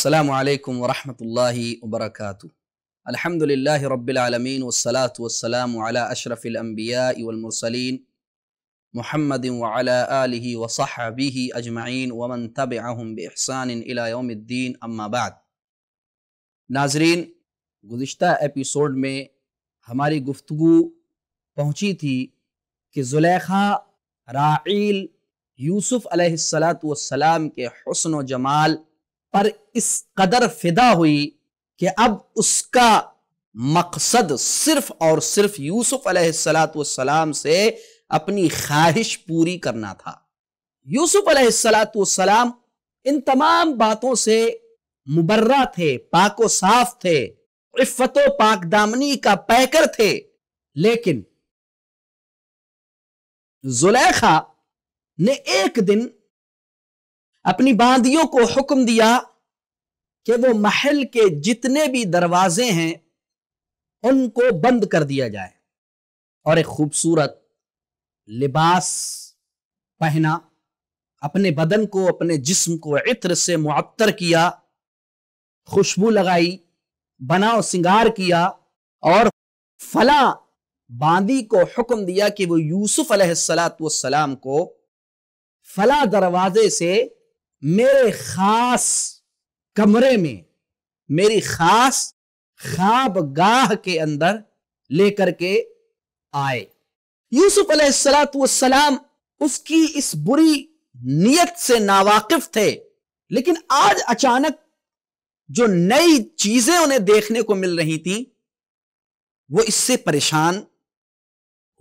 السلام عليكم ورحمة الله وبركاته الحمد لله رب العالمين والصلاة والسلام على أشرف الأنبياء والمرسلين محمد وعلى آله وصحبه أجمعين ومن تبعهم بإحسان إلى يوم الدين أما بعد گزشتہ नाजरीन गुज्त एपिसोड में हमारी गुफ्तु पहुंची थी कि जुलेखा राइल यूसुफ़ अलैहिस्सलाम के हसन व जमाल पर इस कदर फिदा हुई कि अब उसका मकसद सिर्फ और सिर्फ यूसुफ सलाम से अपनी ख्वाहिश पूरी करना था यूसुफ सलाम इन तमाम बातों से मुबर्रा थे पाको साफ थे इफ्फत पाक दामनी का पैकर थे लेकिन जुलेखा ने एक दिन अपनी बांदियों को हुक्म दिया कि वो महल के जितने भी दरवाजे हैं उनको बंद कर दिया जाए और एक खूबसूरत लिबास पहना अपने बदन को अपने जिस्म को इत्र से मुअत्तर किया खुशबू लगाई बनाओ सिंगार किया और फला बांदी को हुक्म दिया कि वो यूसुफ सलाम को फला दरवाजे से मेरे खास कमरे में मेरी खास खाब गाह के अंदर लेकर के आए यूसुफ सलाम उसकी इस बुरी नीयत से नावाकिफ थे लेकिन आज अचानक जो नई चीजें उन्हें देखने को मिल रही थी वो इससे परेशान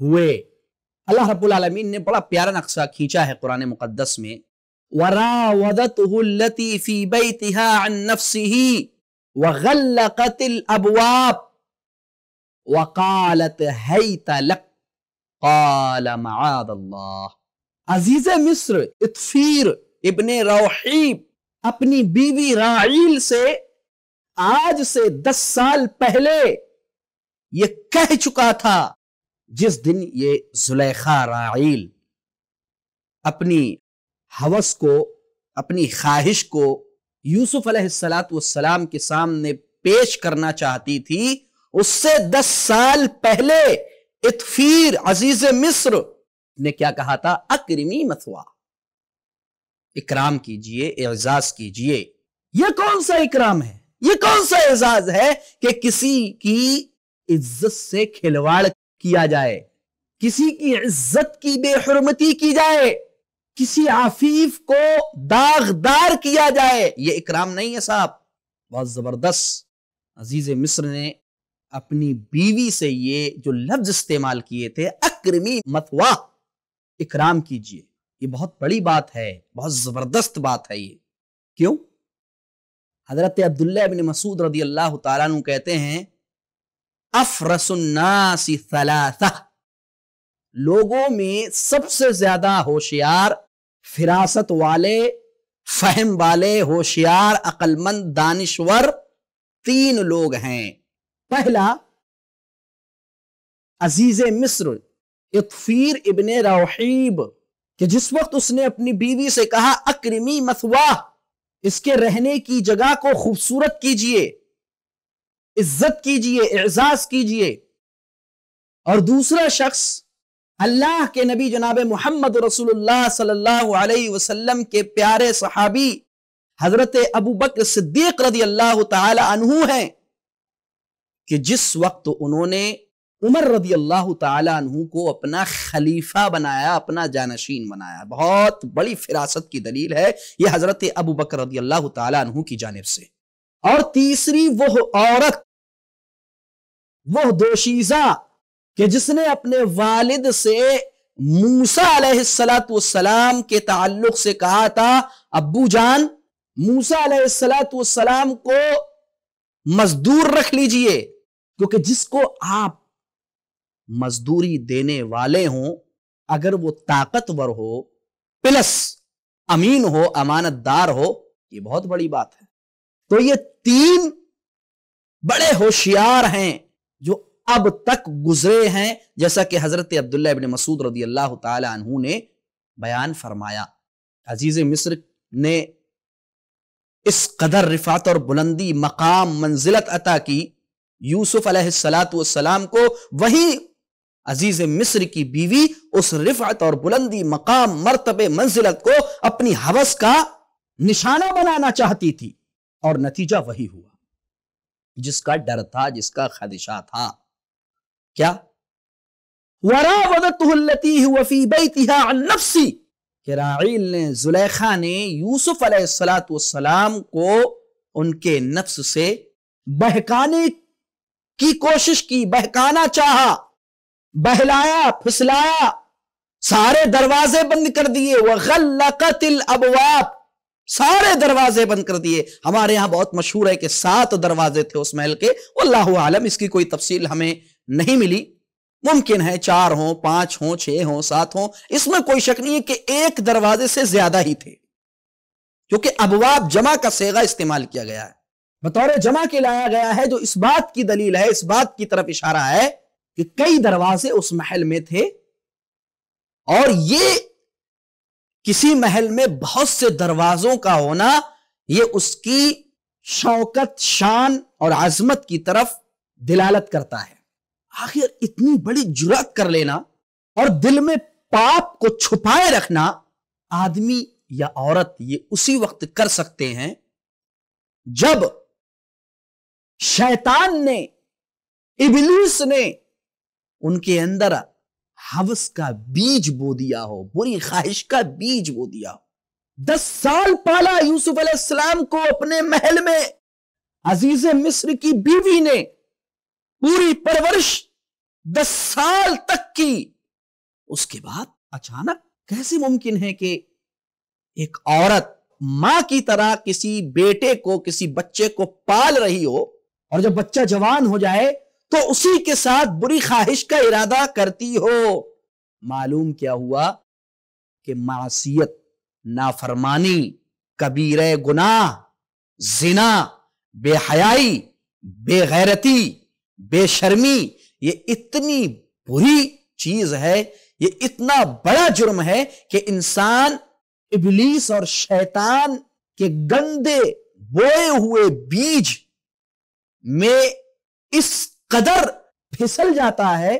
हुए अल्लाह रब्बुल आलमीन ने बड़ा प्यारा नक्शा खींचा है कुरान मुकद्दस में وراودته التي في بيتها عن نفسه وغلقت الابواب वकालत है तलक काल माद अल्लाह अजीज मिस्र इतफीर इबन रौहीब अपनी बीवी राइल से आज से दस साल पहले ये कह चुका था जिस दिन ये जुलेखा राइल अपनी हवस को अपनी ख्वाहिश को यूसुफ अलैहिस्सलाम के सामने पेश करना चाहती थी उससे दस साल पहले इतफीर अजीज मिस्र ने क्या कहा था अक्रिमी मथुआ इकराम कीजिए एजाज कीजिए यह कौन सा इकराम है यह कौन सा एजाज है कि किसी की इज्जत से खिलवाड़ किया जाए किसी की इज्जत की बेहरमती की जाए किसी आफीफ को दागदार किया जाए ये इकराम नहीं है साहब बहुत जबरदस्त अजीज मिस्र ने अपनी बीवी से ये जो लफ्ज इस्तेमाल किए थे अक्रमी मतवा इकराम कीजिए ये बहुत बड़ी बात है बहुत जबरदस्त बात है ये क्यों हजरत अब्दुल्ला बिन मसूद रदी अल्लाह तु कहते हैं अफरसुन्नासी लोगों में सबसे ज्यादा होशियार फिरासत वाले फहम वाले होशियार अकलमंद दानिश्वर तीन लोग हैं पहला अजीज मिस्र इतफीर इबन रहीब कि जिस वक्त उसने अपनी बीवी से कहा अक्रिमी मथवा इसके रहने की जगह को खूबसूरत कीजिए इज्जत कीजिए एजाज कीजिए और दूसरा शख्स अल्लाह के नबी जनाब मोहम्मद रसूलुल्लाह सल्लल्लाहु अलैहि वसल्लम के प्यारे सहाबी हजरत अबू बकर सिद्दीक रदी अल्लाह तहु हैं कि जिस वक्त उन्होंने उमर रदी अल्लाह तहु को अपना खलीफा बनाया अपना जानशीन बनाया बहुत बड़ी फिरासत की दलील है यह हजरत अबू बकर रदी अल्लाह तहु की जानब से और तीसरी वह औरत वह दोशीजा कि जिसने अपने वालिद से मूसा सलाम के ताल्लुक से कहा था अब्बू जान मूसा सलाम को मजदूर रख लीजिए क्योंकि जिसको आप मजदूरी देने वाले हो अगर वो ताकतवर हो प्लस अमीन हो अमानतदार हो ये बहुत बड़ी बात है तो ये तीन बड़े होशियार हैं अब तक गुजरे हैं जैसा कि हजरत अब्दुल्ला इबन मसूद रदी अल्लाह तहु ने बयान फरमाया अजीज मिस्र ने इस कदर रिफात और बुलंदी मकाम मंजिलत अता की यूसुफ सलाम को वही अजीज मिस्र की बीवी उस रिफात और बुलंदी मकाम मरतबे मंजिलत को अपनी हवस का निशाना बनाना चाहती थी और नतीजा वही हुआ जिसका डर था जिसका खदशा था क्या वरा ने जुलेखा ने यूसुफ को उनके नफ्स से बहकाने की कोशिश की बहकाना चाहा बहलाया फिसलाया सारे दरवाजे बंद कर दिए वगल अबवाब सारे दरवाजे बंद कर दिए हमारे यहां बहुत मशहूर है कि सात दरवाजे थे उस महल के अल्लाह आलम इसकी कोई तफसील हमें नहीं मिली मुमकिन है चार हो पांच हो छह हो सात हो इसमें कोई शक नहीं है कि एक दरवाजे से ज्यादा ही थे क्योंकि अबवाब जमा का सेगा इस्तेमाल किया गया है बतौर जमा के लाया गया है जो इस बात की दलील है इस बात की तरफ इशारा है कि कई दरवाजे उस महल में थे और ये किसी महल में बहुत से दरवाजों का होना ये उसकी शौकत शान और आजमत की तरफ दिलालत करता है आखिर इतनी बड़ी जुरत कर लेना और दिल में पाप को छुपाए रखना आदमी या औरत ये उसी वक्त कर सकते हैं जब शैतान ने इबलीस ने उनके अंदर हवस का बीज बो दिया हो बुरी ख्वाहिश का बीज बो दिया हो दस साल पाला यूसुफ अलैहिस्सलाम को अपने महल में अजीज मिस्र की बीवी ने पूरी परवरिश दस साल तक की उसके बाद अचानक कैसे मुमकिन है कि एक औरत मां की तरह किसी बेटे को किसी बच्चे को पाल रही हो और जब बच्चा जवान हो जाए तो उसी के साथ बुरी ख्वाहिश का इरादा करती हो मालूम क्या हुआ कि मासीत नाफरमानी कबीर गुनाह जिना बेहयाई बेगैरती बेशर्मी ये इतनी बुरी चीज है ये इतना बड़ा जुर्म है कि इंसान इबलीस और शैतान के गंदे बोए हुए बीज में इस कदर फिसल जाता है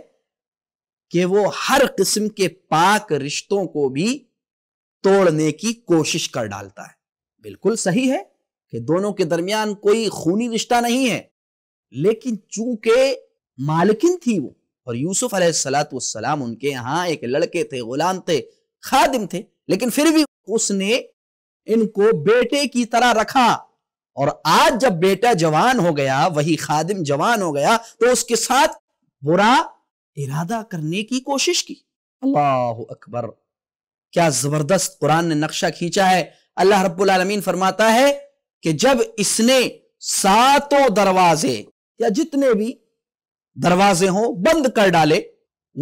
कि वो हर किस्म के पाक रिश्तों को भी तोड़ने की कोशिश कर डालता है बिल्कुल सही है कि दोनों के दरमियान कोई खूनी रिश्ता नहीं है लेकिन चूंकि मालकिन थी वो और यूसुफ सलाम उनके यहाँ एक लड़के थे गुलाम थे खादिम थे लेकिन फिर भी उसने इनको बेटे की तरह रखा और आज जब बेटा जवान हो गया वही खादिम जवान हो गया तो उसके साथ बुरा इरादा करने की कोशिश की अल्लाह अकबर क्या जबरदस्त कुरान ने नक्शा खींचा है अल्लाह रब्बुल आलमीन फरमाता है कि जब इसने सातों दरवाजे या जितने भी दरवाजे हों बंद कर डाले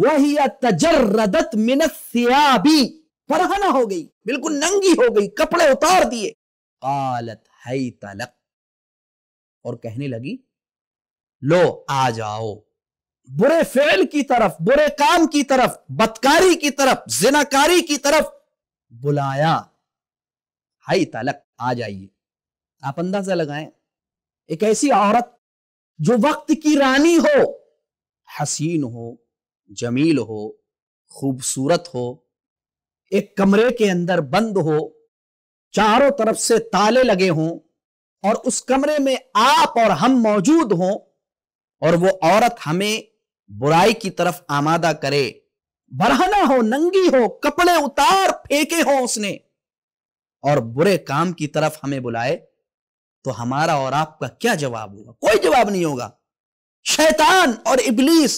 वही तजर्रदत मिनत सियाबी फरहना हो गई बिल्कुल नंगी हो गई कपड़े उतार दिए कालत है तलक और कहने लगी लो आ जाओ बुरे फेल की तरफ बुरे काम की तरफ बदकारी की तरफ जिनाकारी की तरफ बुलाया हाई तलक आ जाइए आप अंदाजा लगाएं एक ऐसी औरत जो वक्त की रानी हो हसीन हो जमील हो खूबसूरत हो एक कमरे के अंदर बंद हो चारों तरफ से ताले लगे हों और उस कमरे में आप और हम मौजूद हों और वो औरत हमें बुराई की तरफ आमादा करे बरहना हो नंगी हो कपड़े उतार फेंके हो उसने और बुरे काम की तरफ हमें बुलाए तो हमारा और आपका क्या जवाब होगा कोई जवाब नहीं होगा शैतान और इबलीस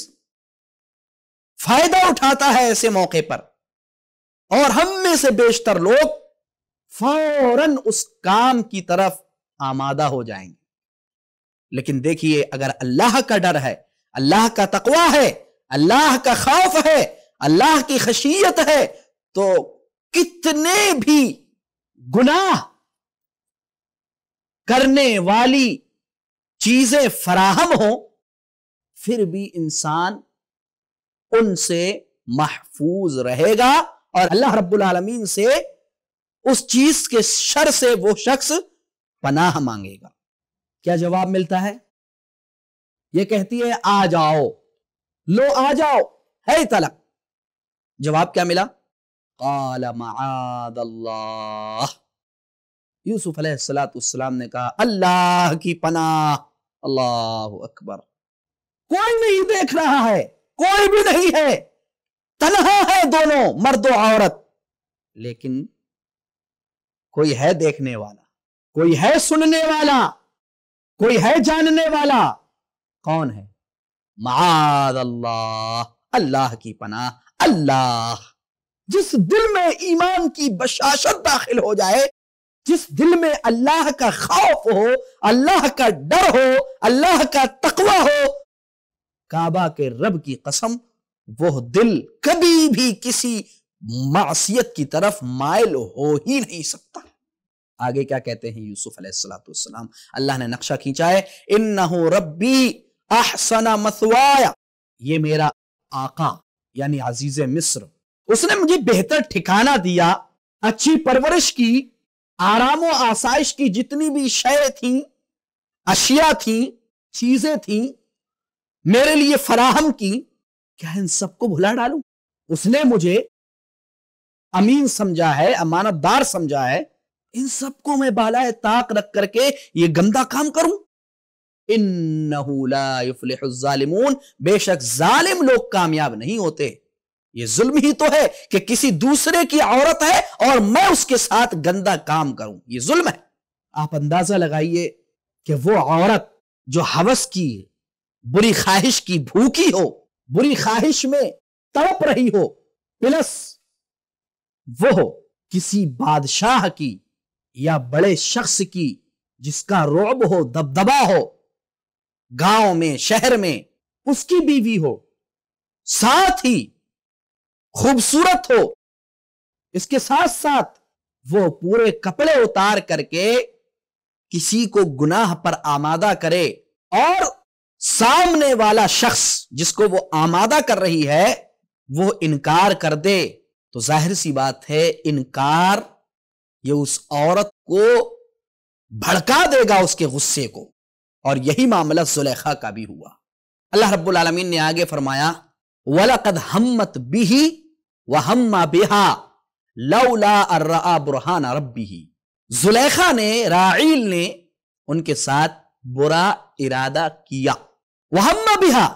फायदा उठाता है ऐसे मौके पर और हम में से बेशतर लोग फौरन उस काम की तरफ आमादा हो जाएंगे लेकिन देखिए अगर अल्लाह का डर है अल्लाह का तकवा है अल्लाह का खौफ है अल्लाह की खशियत है तो कितने भी गुनाह करने वाली चीजें फराहम हो फिर भी इंसान उनसे महफूज रहेगा और अल्लाह रब्बुल आलमीन से उस चीज के शर से वो शख्स पनाह मांगेगा क्या जवाब मिलता है ये कहती है आ जाओ लो आ जाओ है तलब जवाब क्या मिला काला यूसुफ सलाम ने कहा अल्लाह की पनाह अल्लाह अकबर कोई नहीं देख रहा है कोई भी नहीं है तनहा है दोनों मर्द औरत लेकिन कोई है देखने वाला कोई है सुनने वाला कोई है जानने वाला कौन है माद अल्लाह अल्लाह की पनाह अल्लाह जिस दिल में ईमान की बशाशत दाखिल हो जाए जिस दिल में अल्लाह का खौफ हो अल्लाह का डर हो अल्लाह का तकवा हो काबा के रब की कसम वो दिल कभी भी किसी मासियत की तरफ मायल हो ही नहीं सकता आगे क्या कहते हैं यूसुफ अलैहिस्सलाम अल्लाह ने नक्शा खींचा है इन रब्बी आहसना मसवाया ये मेरा आका यानी अजीज मिस्र उसने मुझे बेहतर ठिकाना दिया अच्छी परवरिश की आराम और आसाइश की जितनी भी शय थी अशिया थी चीजें थी मेरे लिए फराहम की क्या इन सबको भुला डालू उसने मुझे अमीन समझा है अमानतदार समझा है इन सबको मैं बालाए ताक रख करके ये गंदा काम करूं इन बेशक जालिम लोग कामयाब नहीं होते ये जुल्म ही तो है कि किसी दूसरे की औरत है और मैं उसके साथ गंदा काम करूं ये जुल्म है आप अंदाजा लगाइए कि वो औरत जो हवस की बुरी ख्वाहिश की भूखी हो बुरी ख्वाहिश में तड़प रही हो प्लस वो हो किसी बादशाह की या बड़े शख्स की जिसका रोब हो दबदबा हो गांव में शहर में उसकी बीवी हो साथ ही खूबसूरत हो इसके साथ साथ वो पूरे कपड़े उतार करके किसी को गुनाह पर आमादा करे और सामने वाला शख्स जिसको वो आमादा कर रही है वो इनकार कर दे तो जाहिर सी बात है इनकार ये उस औरत को भड़का देगा उसके गुस्से को और यही मामला जुलेखा का भी हुआ अल्लाह रब्बुल आलमीन ने आगे फरमाया वलकद हम्मत बिही वहम्मा बिहा लौला अर्रा बुरहान रबी जुलेखा ने राइल ने उनके साथ बुरा इरादा किया वहम्मा बिहा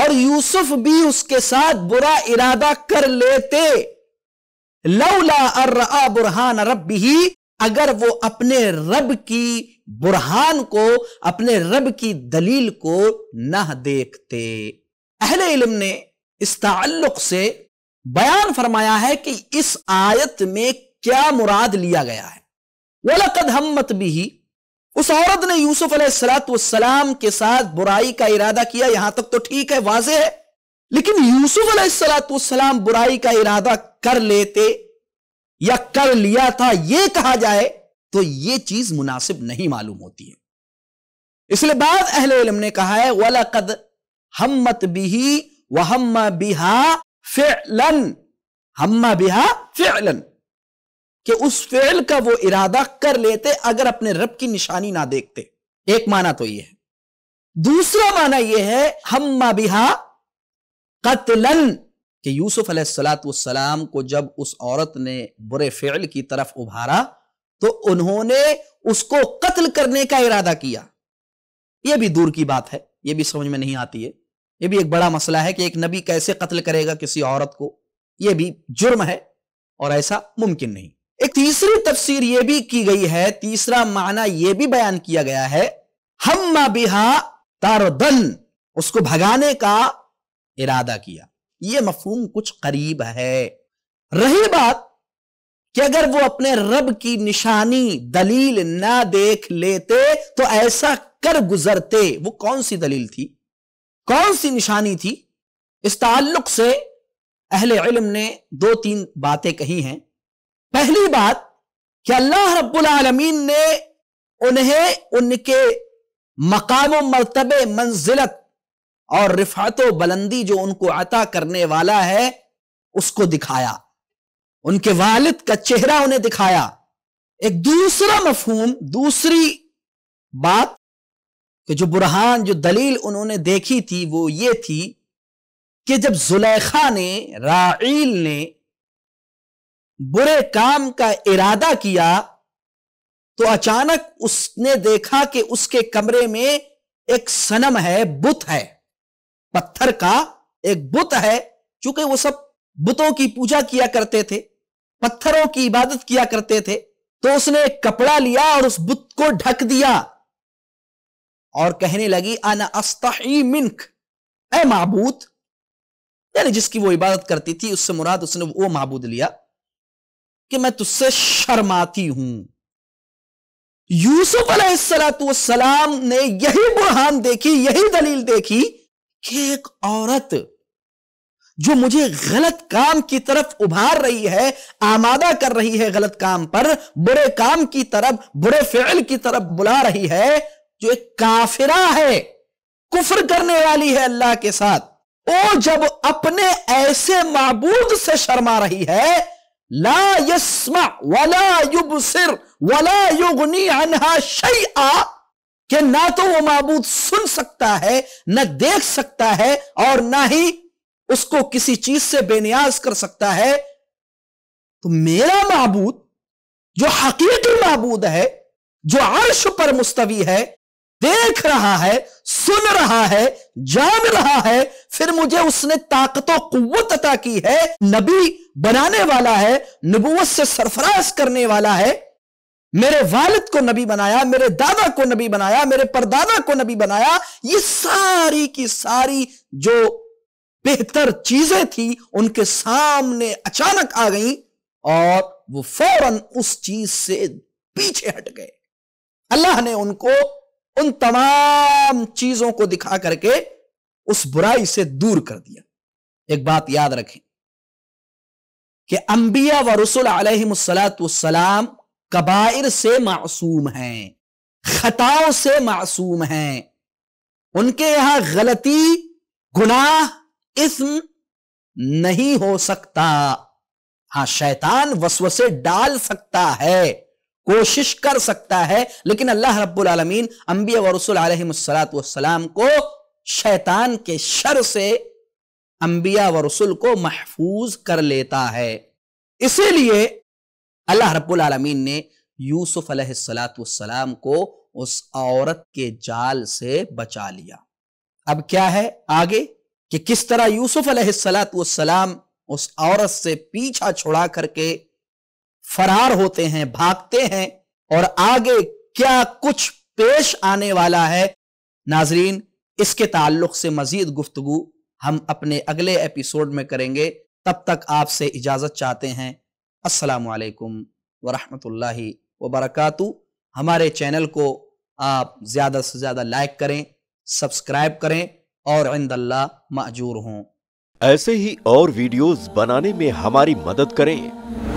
और यूसुफ भी उसके साथ बुरा इरादा कर लेते लौला अर्रा बुरहान ही अगर वो अपने रब की बुरहान को अपने रब की दलील को न देखते अहले इल्म ने इस ताल्लुक से बयान फरमाया है कि इस आयत में क्या मुराद लिया गया है वलकद मत भी उस औरत ने यूसुफ सलाम के साथ बुराई का इरादा किया यहां तक तो ठीक है वाजे है लेकिन यूसुफ सलाम बुराई का इरादा कर लेते या कर लिया था यह कहा जाए तो यह चीज मुनासिब नहीं मालूम होती है इसलिए बाद अहले इलम ने कहा है वलकद हमत बिही हम बिहा फिलन हम्मा बिहा फिलन कि उस फेल का वो इरादा कर लेते अगर अपने रब की निशानी ना देखते एक माना तो ये है दूसरा माना यह है हम्मा बिहा कतलन कि यूसुफ सलाम को जब उस औरत ने बुरे फेल की तरफ उभारा तो उन्होंने उसको कत्ल करने का इरादा किया यह भी दूर की बात है यह भी समझ में नहीं आती है ये भी एक बड़ा मसला है कि एक नबी कैसे कत्ल करेगा किसी औरत को यह भी जुर्म है और ऐसा मुमकिन नहीं एक तीसरी तफसीर यह भी की गई है तीसरा माना यह भी बयान किया गया है हम बिहा तारदन उसको भगाने का इरादा किया यह मफहूम कुछ करीब है रही बात कि अगर वो अपने रब की निशानी दलील ना देख लेते तो ऐसा कर गुजरते वो कौन सी दलील थी कौन सी निशानी थी इस ताल्लुक से अहले इल्म ने दो तीन बातें कही हैं पहली बात कि अल्लाह रब्बुल आलमीन ने उन्हें उनके मकाम मरतबे मंजिलत और रिफात बुलंदी जो उनको अता करने वाला है उसको दिखाया उनके वालिद का चेहरा उन्हें दिखाया एक दूसरा मफहूम दूसरी बात कि जो बुरहान जो दलील उन्होंने देखी थी वो ये थी कि जब जुलेखा ने राइल ने बुरे काम का इरादा किया तो अचानक उसने देखा कि उसके कमरे में एक सनम है बुत है पत्थर का एक बुत है चूंकि वो सब बुतों की पूजा किया करते थे पत्थरों की इबादत किया करते थे तो उसने एक कपड़ा लिया और उस बुत को ढक दिया और कहने लगी अन अस्ताही मिनक ए महबूद यानी जिसकी वो इबादत करती थी उससे मुराद उसने वो महबूद लिया कि मैं तुझसे शर्माती हूं यूसुफ सलाम ने यही बुरहान देखी यही दलील देखी कि एक औरत जो मुझे गलत काम की तरफ उभार रही है आमादा कर रही है गलत काम पर बुरे काम की तरफ बुरे फेल की तरफ बुला रही है जो एक काफिरा है कुफर करने वाली है अल्लाह के साथ ओ जब अपने ऐसे मबूद से शर्मा रही है ला यस्मा वला युब सिर वला युगनी अनहा शई कि ना तो वो मबूद सुन सकता है ना देख सकता है और ना ही उसको किसी चीज से बेनियाज कर सकता है तो मेरा महबूद जो हकीकी महबूद है जो अर्श पर मुस्तवी है देख रहा है सुन रहा है जान रहा है फिर मुझे उसने ताकत कुत अता की है नबी बनाने वाला है नबूत से सरफराज करने वाला है मेरे वालिद को नबी बनाया मेरे दादा को नबी बनाया मेरे परदादा को नबी बनाया ये सारी की सारी जो बेहतर चीजें थी उनके सामने अचानक आ गई और वो फौरन उस चीज से पीछे हट गए अल्लाह ने उनको उन तमाम चीजों को दिखा करके उस बुराई से दूर कर दिया एक बात याद रखें कि अंबिया व रसुल अलहलाम कबाइर से मासूम हैं खताओं से मासूम हैं उनके यहां गलती गुनाह इसम नहीं हो सकता हाँ शैतान वसवसे डाल सकता है कोशिश कर सकता है लेकिन अल्लाह रब्बुल आलमीन अंबिया व रसूल वसलाम को शैतान के शर से अंबिया व रसुल को महफूज कर लेता है इसीलिए अल्लाह रब्बुल आलमीन ने यूसुफ सलाम को उस औरत के जाल से बचा लिया अब क्या है आगे कि किस तरह यूसुफ सलाम उस औरत से पीछा छुड़ा करके फरार होते हैं भागते हैं और आगे क्या कुछ पेश आने वाला है नाजरीन इसके ताल्लुक से मजीद गुफ्तगु हम अपने अगले एपिसोड में करेंगे तब तक आपसे इजाज़त चाहते हैं असलकम वरहमल वबरकू हमारे चैनल को आप ज़्यादा से ज़्यादा लाइक करें सब्सक्राइब करें और इंदल्ला माजूर हों ऐसे ही और वीडियोस बनाने में हमारी मदद करें